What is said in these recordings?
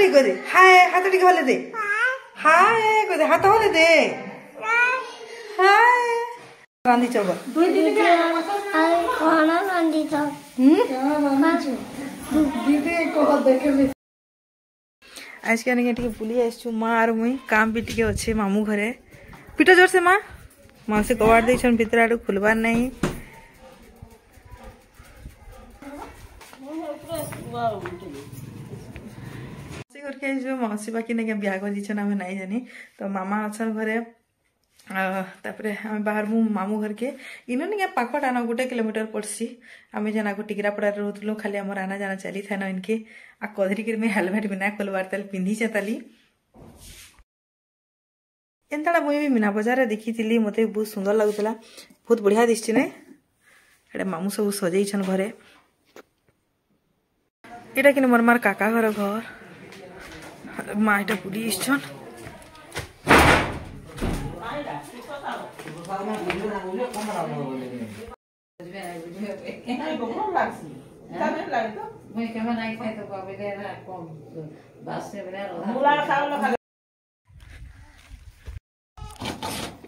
ಹಾತೊಡಿಗೆ ಹೋದೆ hi ಹಾತೊಡಿಗೆ ಹೊಲದೆ hi ಹೋದೆ ಹಾತ ಹೊಲದೆ hi রান্ধি চব আজকে অনেক টিকে বুলি আসছু মা আর মুই কাম বি টিকে অছে মামু ঘরে পিট জোরসে মা মাসে কবাট দিয়েছেন ভিতরে আড়ু খুলবার নাই Wow. ମାଉସୀ ଘରକେ ଯେଉଁ ମାଉସୀ ବାକି ନେଇକି ବିହା କରିଦେଇଛନ୍ ଆମେ ନାଇଁ ଜାନି ତ ମାମା ଅଛନ୍ ଘରେ ତାପରେ ଆମେ ବାହାରମୁ ମାମୁଁ ଘରକେ ଇନ ନିକେ ପାଖଟା ନ ଗୋଟେ କିଲୋମିଟର ପଡ଼ସି ଆମେ ଯେନ୍ ଆଗ ଟିକିରାପଡ଼ାରେ ରହୁଥିଲୁ ଖାଲି ଆମର ଆନା ଜାନା ଚାଲିଥାଇନ ଇନକେ ଆଉ କଧରିକିରି ମୁଇଁ ହେଲମେଟ୍ ବି ନାଇଁ ଖୋଲବାର ତାଲି ପିନ୍ଧିଛେ ତାଲି ଏନ୍ତାଟା ମୁଇଁ ବି ମୀନା ବଜାରରେ ଦେଖିଥିଲି ମୋତେ ବହୁତ ସୁନ୍ଦର ଲାଗୁଥିଲା ବହୁତ ବଢ଼ିଆ ଦିଶଛି ନାଇଁ ଏଇଟା ମାମୁଁ ସବୁ ସଜେଇଛନ୍ ଘରେ এটা কিন্তু মোর মার কাকা ঘর ঘর মা এটা পুলিশ এসছেন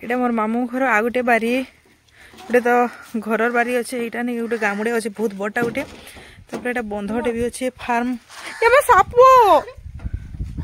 এটা মোর মামু ঘর আউ গোটে বাড়ি গোটে তো ঘর বাড়ি অছে এটা নাকি গোটে গামুড়ে অছে বহুত বড়টা গোটে তারপরে এটা বন্ধটে বি অছে ফার্ম এবার সাপ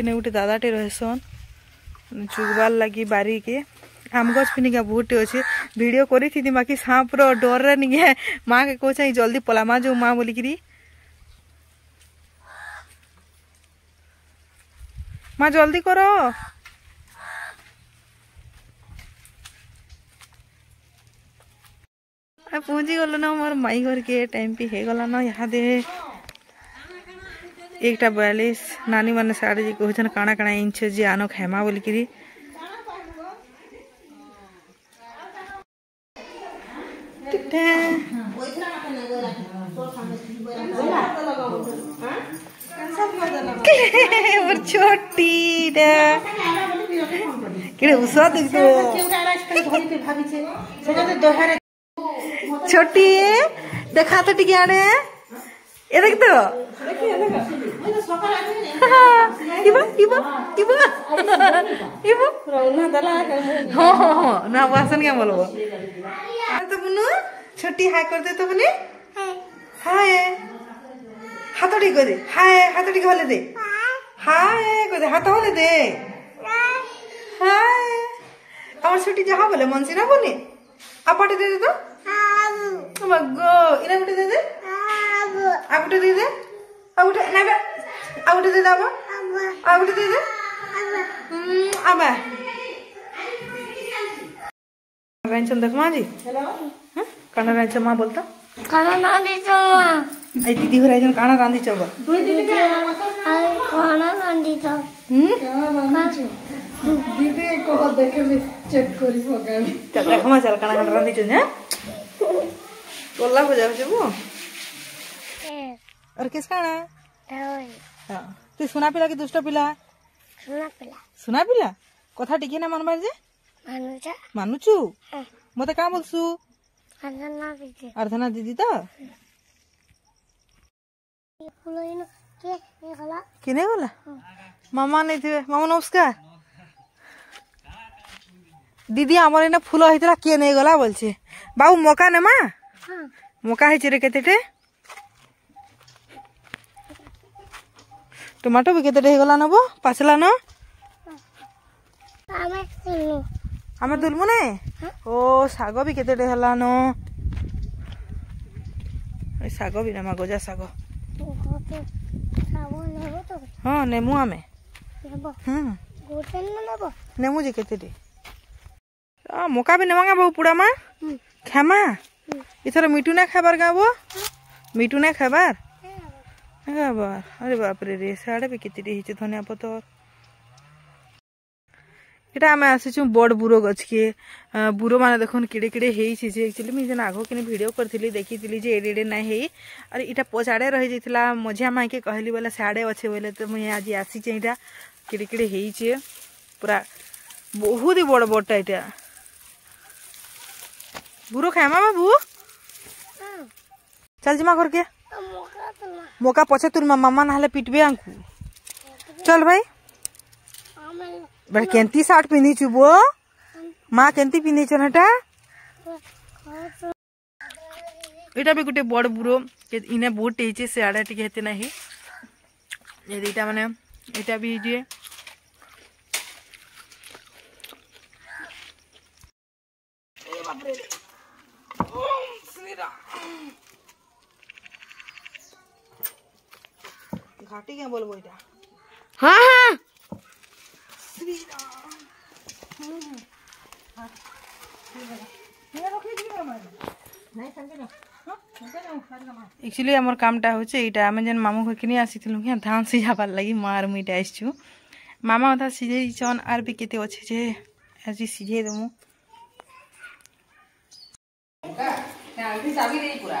इन गोटे दादाटे रहीसन चुगवार लगे बारी के आम गिनिका बहुत टे अच्छे भिड करी बाकी सांपर डर निके माँ के कह जल्दी पलामा जो माँ बोल माँ जल्दी कर पहुंची गल मोर माई घर के टाइम भी हो गलान यहाँ दे एक बयालीस नानी मैंने साड़ी जी कहन काणा काणा इंच जी आन खाइमा बोलिकी छोटी छोटी देखा तो टिके आड़े ए देख तो ibu ibu ibu ibu हाँ ना वासन क्या बोलो तो बुनु छोटी हाय कर दे तो बुने हाय हाथोड़ी को दे हाय हाथोड़ी को वाले दे हाय को दे हाथ वाले दे हाय আমার ছুটি যাহা বলে মনসি না বনে আপাটে দে দে তো আমার গো ইনাগুটে দে দে আগুটে দে দে আগুটে না আঙুটি দিয়ে দাও আঙুটি দিয়ে দে আমা రాయించందకు మాజీ కన్న రాయించమ్మా బోల్తా కన్న రాందించమ్మా అయి దిది రాయించను కన్న రాందించమ్మా కన్న రాందించా দিদি কখন দেখে চেক করি পকাবি দেখো মা চাল কানা কানা রাঁধিছ হ্যাঁ কল্লা বোঝা বুঝবো আর কেস কানা হ্যাঁ। তুই সোনা পিলা কি দুষ্ট পিলা সোনা পিলা সোনা পিলা কথা টিকে না মানবার যে মানুচু হ্যাঁ। মতে কাঁ বলছু আর্ধনা দিদি তো কিনে গলা মামা নেই মামা নমস্কার দিদি আমার এনে ফুল হয়েছিল কে নেই গলা বলছে বাবু মকা নেমা হ্যাঁ। মকা হয়েছে রে কেতেটে ଟମାଟୋ ବି କେତେଟା ହେଇଗଲା ନବ ପାଚିଲା ନ ଆମେ ଦୁଲମୁ ନେ ଓ ଶାଗ ବି କେତେଟେ ହେଲାନ ଶାଗ ବି ନେମା ଗଜା ଶାଗ ହଁ ନେମୁ ଆମେ ନେମୁ ଯେ କେତେଟେ ମକା ବି ନେମା ବୋଉ ପୁଡ଼ାମା ଖେମା ଏଥର ମିଟୁ ନା ଖାଇବାର ଗାଁ ବୋ ମିଟୁ ନା ଖାଇବାର अरे बाप रे रे सड़े भी कितनी धनिया पतर इटा आम आसीच बड़ बुर गछ के बुर मैंने देख मुझे आग कि करी देखी थी जे एडे एडे ना है अरे इटा पचाड़े रही जाता मझिया माइके कहली बोले सड़े अच्छे बोले तो मुझे आज आसीचे इटा किड़े किड़े हो पूरा बहुत ही बड़ बड़टा इटा बुर खाए बाबू हाँ। चल जमा करके मौका पछे तुर मामा ना पिटबे आंकु चल भाई बड़े केंती शर्ट पिंदी छु बो माँ के पिंदी छ नटा एटा भी गोटे बड़ बुरो इन बहुत टेचे से आड़े टिके हेते नाही ये दीटा माने एटा भी जे बाप रे ঘাটে কে বলবো এটা হ্যাঁ হ্যাঁ একচুয়ালি হ্যাঁ, হ্যাঁ, আমার কামটা হচ্ছে এইটা আমি যেন মামুকে কিনে আসিলু হ্যাঁ ধান সিঝাবার লাগি মা আর মুইটা আসছু মামা অধা সিঝাইছন আর বি কেতে অছে যে আজ সিঝাই দেবো হ্যাঁ, পুরা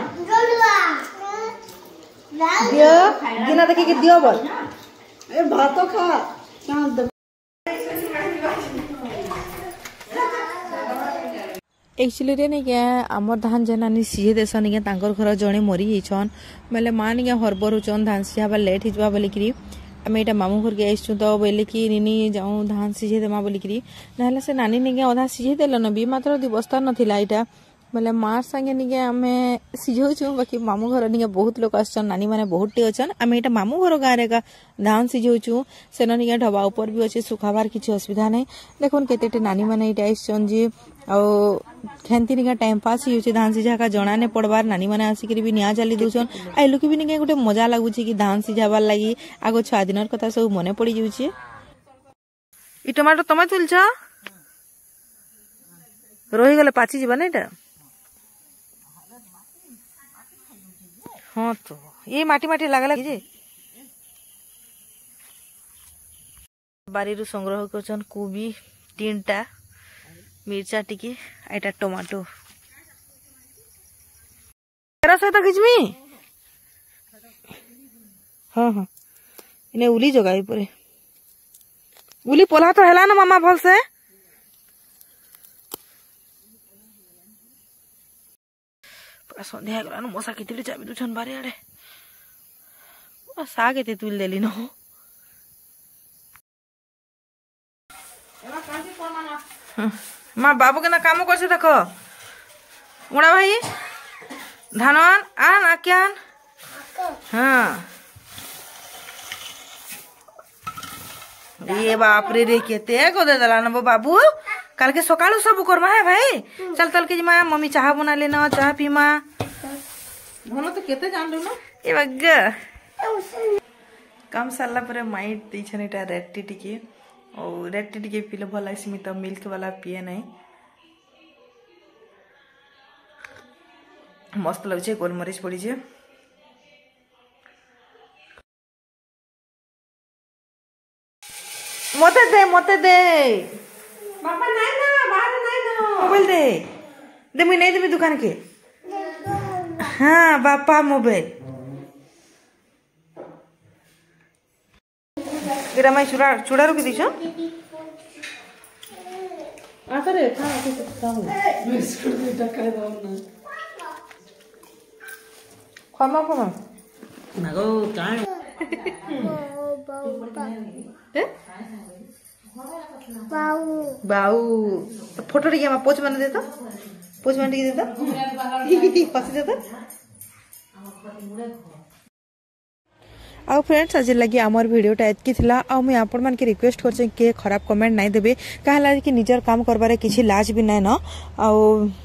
दियो दिना देखि के दियो बोल ए भातो तो खा चांद एक्चुअली निके आमर धान जेन आनी सीहे देस तांकर घर जणे मरी जाइछन बेले माँ निके हरबर होचन धान सीहा बा लेट हिजवा बोलिकी আমি এটা মামু ঘরকে আইসু তো বলে কি নিনি যাও ধান সিঝাই দেমা বলিকি নাহলে সে নানি নিকে অধা সিঝাই দেল নবি মাত্র দুই বস্তা নথিলা এটা बोले मतलब मार संगे निके आम सीझ बाकी मामू घर निके बहुत लोग आस नानी मैंने बहुत टी अच्छे आम एटा मामू घर गाँव रे धान सीझ से निके ढबा ऊपर भी अच्छे सुखाबार किसी असुविधा ना देखन के नानी मैंने ये आसचन खेती निका टाइम पास ही धान सीझा का जना नहीं पड़वार नानी मैंने आसिक भी निया चली दौन आई लुक भी निके गोटे मजा लगुच कि धान सीझावार लगे आगो छुआ दिन कथ सब मन पड़ जाए टमाटो तुम्हें तुल रही गले पची जीवन ना হ্যাঁ তো এই মাটি মাটি লাগলা যে বাড়ির সংগ্রহ করছেন কোবি তিনটা মির্চা টিকি এটা টমাটো এরা সহিত খিচমি হ্যাঁ হ্যাঁ এনে উলি জগাই পরে উলি পোলা তো হেলা না মামা ভলসে সন্ধে হয়ে মশা কেতিলি চাবি দুছন বারে আড়ে মশা কেতে তুলি দেলি ন মা বাবু কেন কাম করছে দেখ উড়া ভাই ধান আন আন আকে আন হ্যাঁ বাপরে রে কেতে গদে দেলা নেব বাবু কালকে সকালও সব করবা হ্যাঁ ভাই চল তালকে যা মম্মি চাহা বনালে না চাহা পিমা ধন তো কেতে জানলু না এ বাগ্য কাম সারলা পরে মাই দিয়েছেন এটা রেড টি টিকে ও রেড টি টিকে পিলে ভাল লাগছে মি তো মিল্ক বালা পিয়ে নাই মস্ত লাগুছে গোলমরিচ পড়িছে মতে দে মতে দে বাবা নাই না বাইরে নাই না মোবাইল দে দে মুই নাই দেবি দোকানকে হ্যাঁ বাপা মোবাইল এটা মাই চূড়া চূড়া রুকি দিছ আসারে খা বাউ ফটোটা কি আমার পোচ মানে দিত পোচ মানে কি দিত হসি आउ फ्रेंड्स आज लगे आमर भिडटा एतकी थिला आपण मान रिक्वेस्ट करछे खराब कमेंट नाही देबे काहला कि निजर काम करबारे किछि लाज भी ना न आ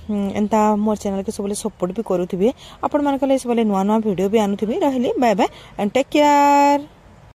हम्म, मोर चैनल के सबले सपोर्ट भी करूथिबे आपण मान कले सबले नुवा नुवा भी आनुथिबे रहले bye bye and take care